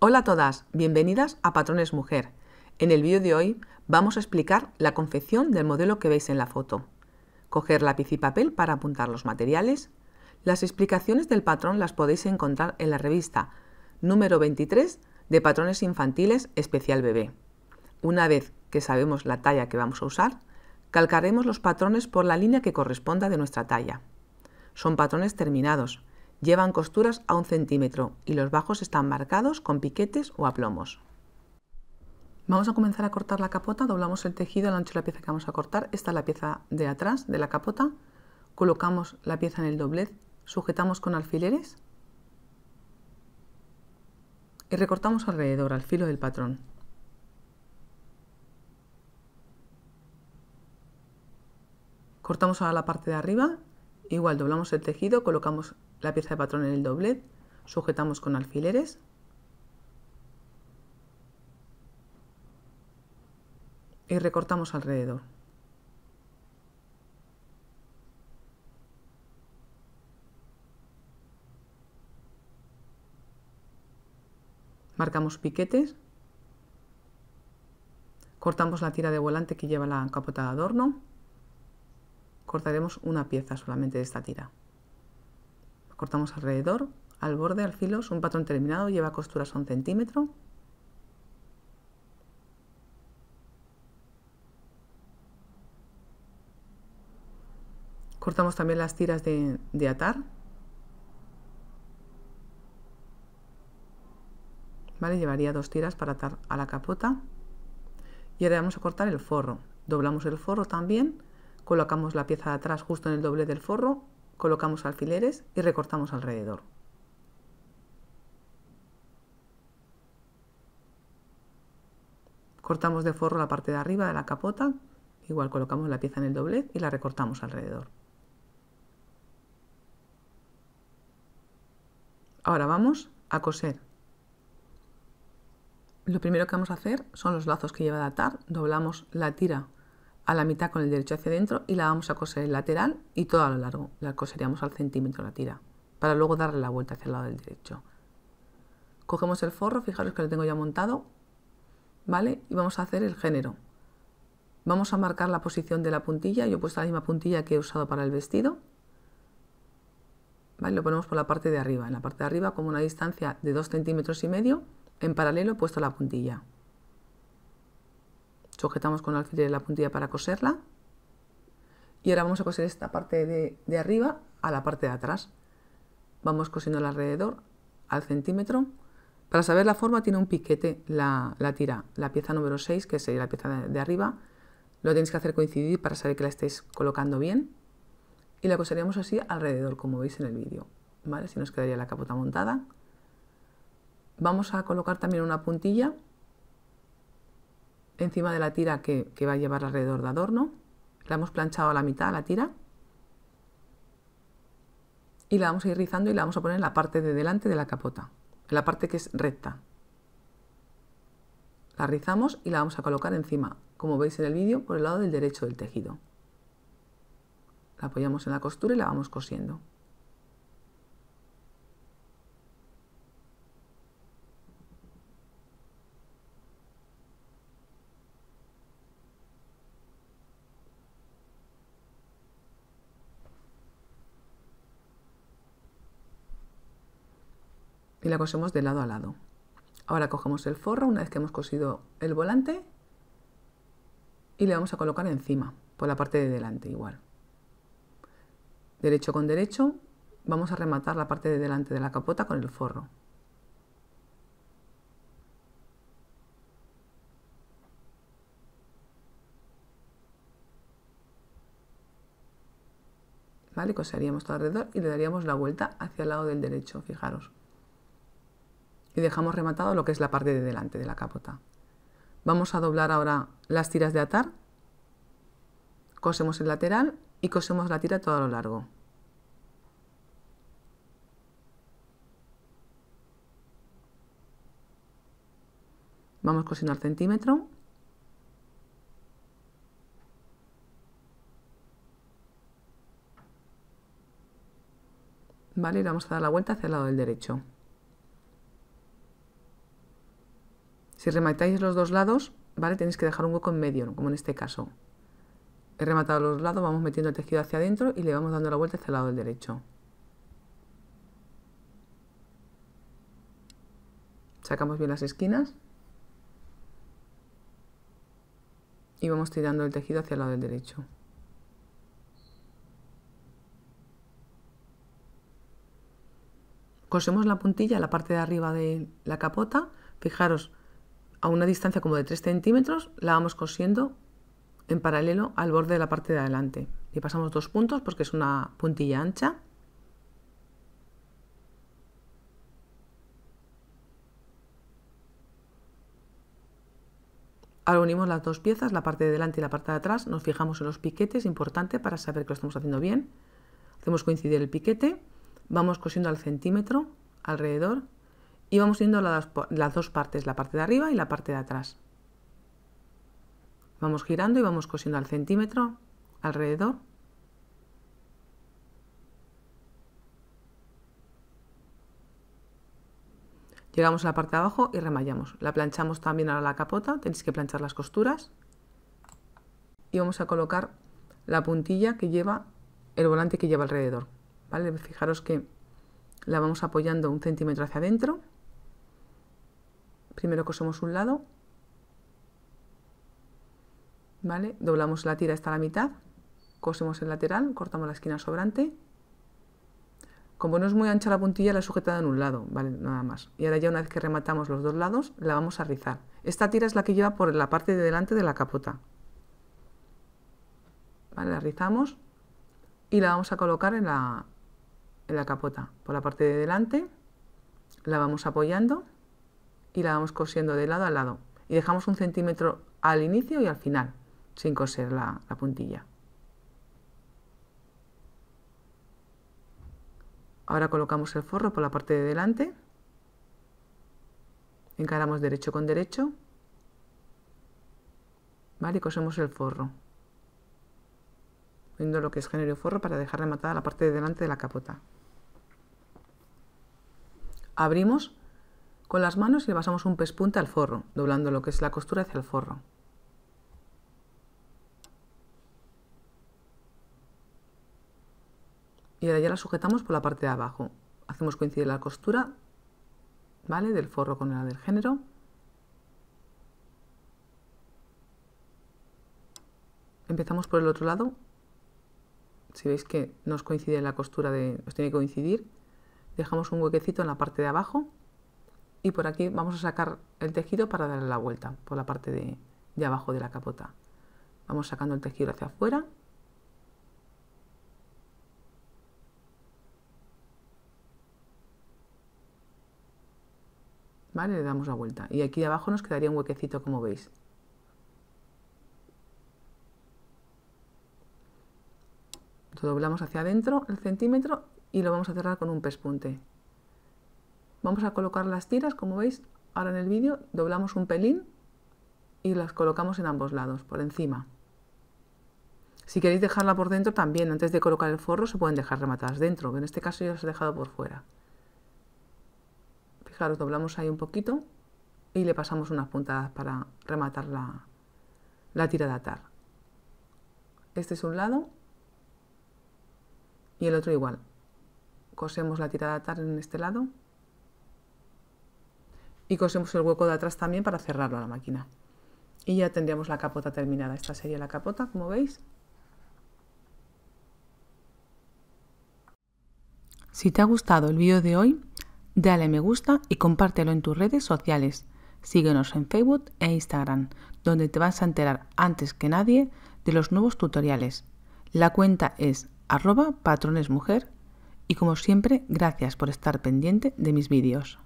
Hola a todas, bienvenidas a Patrones Mujer. En el vídeo de hoy vamos a explicar la confección del modelo que veis en la foto, coger lápiz y papel para apuntar los materiales. Las explicaciones del patrón las podéis encontrar en la revista número 23 de Patrones Infantiles Especial Bebé. Una vez que sabemos la talla que vamos a usar, calcaremos los patrones por la línea que corresponda de nuestra talla. Son patrones terminados, Llevan costuras a un centímetro y los bajos están marcados con piquetes o aplomos. Vamos a comenzar a cortar la capota, doblamos el tejido al ancho de la pieza que vamos a cortar. Esta es la pieza de atrás de la capota. Colocamos la pieza en el doblez, sujetamos con alfileres y recortamos alrededor al filo del patrón. Cortamos ahora la parte de arriba Igual doblamos el tejido, colocamos la pieza de patrón en el doblez, sujetamos con alfileres y recortamos alrededor. Marcamos piquetes, cortamos la tira de volante que lleva la capota de adorno cortaremos una pieza solamente de esta tira. Cortamos alrededor, al borde, al filo. Es un patrón terminado, lleva costuras a un centímetro. Cortamos también las tiras de, de atar. ¿Vale? Llevaría dos tiras para atar a la capota. Y ahora vamos a cortar el forro. Doblamos el forro también Colocamos la pieza de atrás justo en el doble del forro, colocamos alfileres y recortamos alrededor. Cortamos de forro la parte de arriba de la capota, igual colocamos la pieza en el doblez y la recortamos alrededor. Ahora vamos a coser. Lo primero que vamos a hacer son los lazos que lleva de atar, doblamos la tira a la mitad con el derecho hacia adentro y la vamos a coser lateral y todo a lo largo. La coseríamos al centímetro la tira para luego darle la vuelta hacia el lado del derecho. Cogemos el forro, fijaros que lo tengo ya montado, ¿vale? Y vamos a hacer el género. Vamos a marcar la posición de la puntilla, yo he puesto la misma puntilla que he usado para el vestido. ¿Vale? Lo ponemos por la parte de arriba, en la parte de arriba como una distancia de 2 centímetros y medio, en paralelo he puesto la puntilla. Sujetamos con el alfiler la puntilla para coserla. Y ahora vamos a coser esta parte de, arriba a la parte de atrás. Vamos cosiendo alrededor al centímetro. Para saber la forma tiene un piquete la, tira, la pieza número 6, que sería la pieza de, arriba. Lo tenéis que hacer coincidir para saber que la estáis colocando bien. Y la coseríamos así alrededor, como veis en el vídeo. ¿vale? Si nos quedaría la capota montada. Vamos a colocar también una puntilla encima de la tira que, va a llevar alrededor de adorno. La hemos planchado a la mitad, la tira. Y la vamos a ir rizando y la vamos a poner en la parte de delante de la capota, en la parte que es recta. La rizamos y la vamos a colocar encima, como veis en el vídeo, por el lado del derecho del tejido. La apoyamos en la costura y la vamos cosiendo. y la cosemos de lado a lado. Ahora cogemos el forro una vez que hemos cosido el volante y le vamos a colocar encima, por la parte de delante igual. Derecho con derecho, vamos a rematar la parte de delante de la capota con el forro. ¿Vale? coseríamos todo alrededor y le daríamos la vuelta hacia el lado del derecho, fijaros y dejamos rematado lo que es la parte de delante de la capota. Vamos a doblar ahora las tiras de atar, cosemos el lateral y cosemos la tira todo a lo largo. Vamos cosiendo al centímetro. Vale, y vamos a dar la vuelta hacia el lado del derecho. Si rematáis los dos lados, ¿vale? Tenéis que dejar un hueco en medio, como en este caso. He rematado los lados, vamos metiendo el tejido hacia adentro y le vamos dando la vuelta hacia el lado del derecho. Sacamos bien las esquinas. Y vamos tirando el tejido hacia el lado del derecho. Cosemos la puntilla, la parte de arriba de la capota. Fijaros, a una distancia como de 3 centímetros, la vamos cosiendo en paralelo al borde de la parte de adelante. Y pasamos dos puntos porque es una puntilla ancha. Ahora unimos las dos piezas, la parte de delante y la parte de atrás, nos fijamos en los piquetes, importante para saber que lo estamos haciendo bien. Hacemos coincidir el piquete, vamos cosiendo al centímetro alrededor y vamos uniendo las, dos partes, la parte de arriba y la parte de atrás. Vamos girando y vamos cosiendo al centímetro alrededor. Llegamos a la parte de abajo y remallamos. La planchamos también ahora la capota, tenéis que planchar las costuras. Y vamos a colocar la puntilla que lleva el volante que lleva alrededor. Fijaros que la vamos apoyando un centímetro hacia adentro primero cosemos un lado, ¿vale? Doblamos la tira hasta la mitad, cosemos el lateral, cortamos la esquina sobrante. Como no es muy ancha la puntilla, la he sujetado en un lado, ¿vale? Nada más. Y ahora ya una vez que rematamos los dos lados, la vamos a rizar. Esta tira es la que lleva por la parte de delante de la capota. La rizamos y la vamos a colocar en la, en la capota. Por la parte de delante la vamos apoyando y la vamos cosiendo de lado a lado. Y dejamos un centímetro al inicio y al final, sin coser la, puntilla. Ahora colocamos el forro por la parte de delante. Encaramos derecho con derecho. ¿Vale? Y cosemos el forro. Viendo lo que es género forro para dejar rematada la parte de delante de la capota. Abrimos con las manos le pasamos un pespunte al forro, doblando lo que es la costura hacia el forro. Y ahora ya la sujetamos por la parte de abajo. Hacemos coincidir la costura, ¿vale? Del forro con la del género. Empezamos por el otro lado. Si veis que nos coincide la costura de... os tiene que coincidir. Dejamos un huequecito en la parte de abajo y por aquí vamos a sacar el tejido para darle la vuelta por la parte de, abajo de la capota. Vamos sacando el tejido hacia afuera. Vale, le damos la vuelta. Y aquí abajo nos quedaría un huequecito como veis. Lo doblamos hacia adentro el centímetro y lo vamos a cerrar con un pespunte. Vamos a colocar las tiras, como veis ahora en el vídeo, doblamos un pelín y las colocamos en ambos lados, por encima. Si queréis dejarla por dentro también, antes de colocar el forro, se pueden dejar rematadas dentro, en este caso yo las he dejado por fuera. Fijaros, doblamos ahí un poquito y le pasamos unas puntadas para rematar la, la tira de atar. Este es un lado y el otro igual. Cosemos la tira de atar en este lado y cosemos el hueco de atrás también para cerrarlo a la máquina. Y ya tendríamos la capota terminada. Esta sería la capota, como veis. Si te ha gustado el vídeo de hoy, dale me gusta y compártelo en tus redes sociales. Síguenos en Facebook e Instagram, donde te vas a enterar antes que nadie de los nuevos tutoriales. La cuenta es arroba patronesmujer y como siempre, gracias por estar pendiente de mis vídeos.